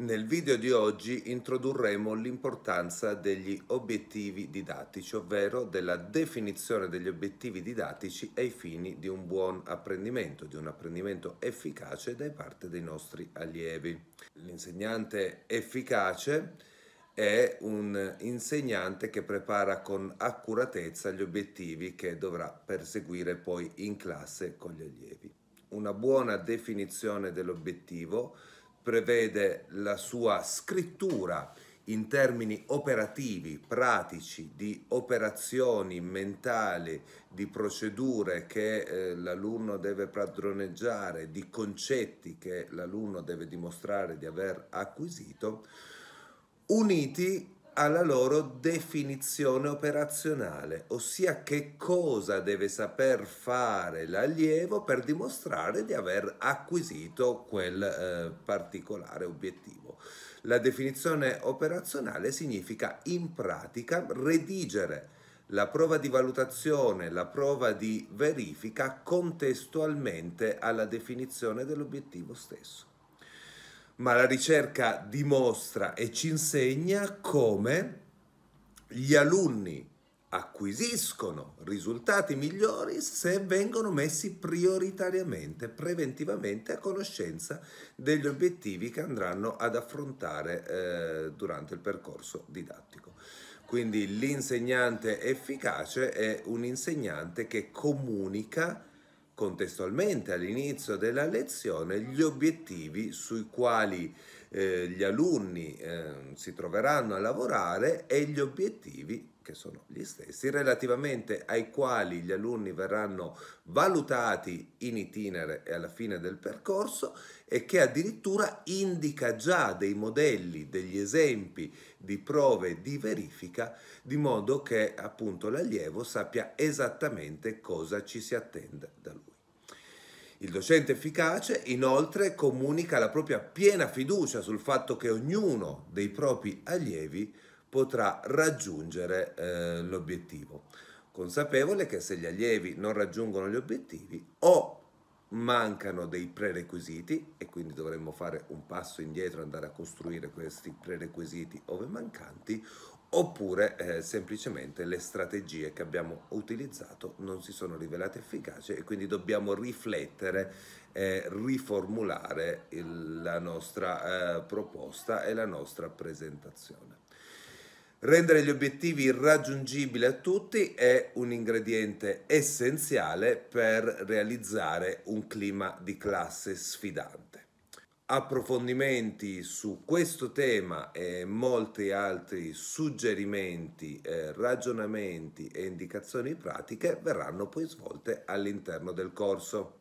Nel video di oggi introdurremo l'importanza degli obiettivi didattici, ovvero della definizione degli obiettivi didattici ai fini di un buon apprendimento, di un apprendimento efficace da parte dei nostri allievi. L'insegnante efficace è un insegnante che prepara con accuratezza gli obiettivi che dovrà perseguire poi in classe con gli allievi. Una buona definizione dell'obiettivo prevede la sua scrittura in termini operativi, pratici, di operazioni mentali, di procedure che eh, l'alunno deve padroneggiare, di concetti che l'alunno deve dimostrare di aver acquisito, uniti alla loro definizione operazionale, ossia che cosa deve saper fare l'allievo per dimostrare di aver acquisito quel eh, particolare obiettivo. La definizione operazionale significa in pratica redigere la prova di valutazione, la prova di verifica contestualmente alla definizione dell'obiettivo stesso ma la ricerca dimostra e ci insegna come gli alunni acquisiscono risultati migliori se vengono messi prioritariamente, preventivamente a conoscenza degli obiettivi che andranno ad affrontare eh, durante il percorso didattico. Quindi l'insegnante efficace è un insegnante che comunica contestualmente all'inizio della lezione gli obiettivi sui quali eh, gli alunni eh, si troveranno a lavorare e gli obiettivi che sono gli stessi relativamente ai quali gli alunni verranno valutati in itinere e alla fine del percorso e che addirittura indica già dei modelli, degli esempi di prove di verifica di modo che appunto l'allievo sappia esattamente cosa ci si attende da lui. Il docente efficace inoltre comunica la propria piena fiducia sul fatto che ognuno dei propri allievi potrà raggiungere eh, l'obiettivo, consapevole che se gli allievi non raggiungono gli obiettivi o mancano dei prerequisiti e quindi dovremmo fare un passo indietro andare a costruire questi prerequisiti ove mancanti oppure eh, semplicemente le strategie che abbiamo utilizzato non si sono rivelate efficaci e quindi dobbiamo riflettere e eh, riformulare il, la nostra eh, proposta e la nostra presentazione. Rendere gli obiettivi raggiungibili a tutti è un ingrediente essenziale per realizzare un clima di classe sfidante approfondimenti su questo tema e molti altri suggerimenti, eh, ragionamenti e indicazioni pratiche verranno poi svolte all'interno del corso.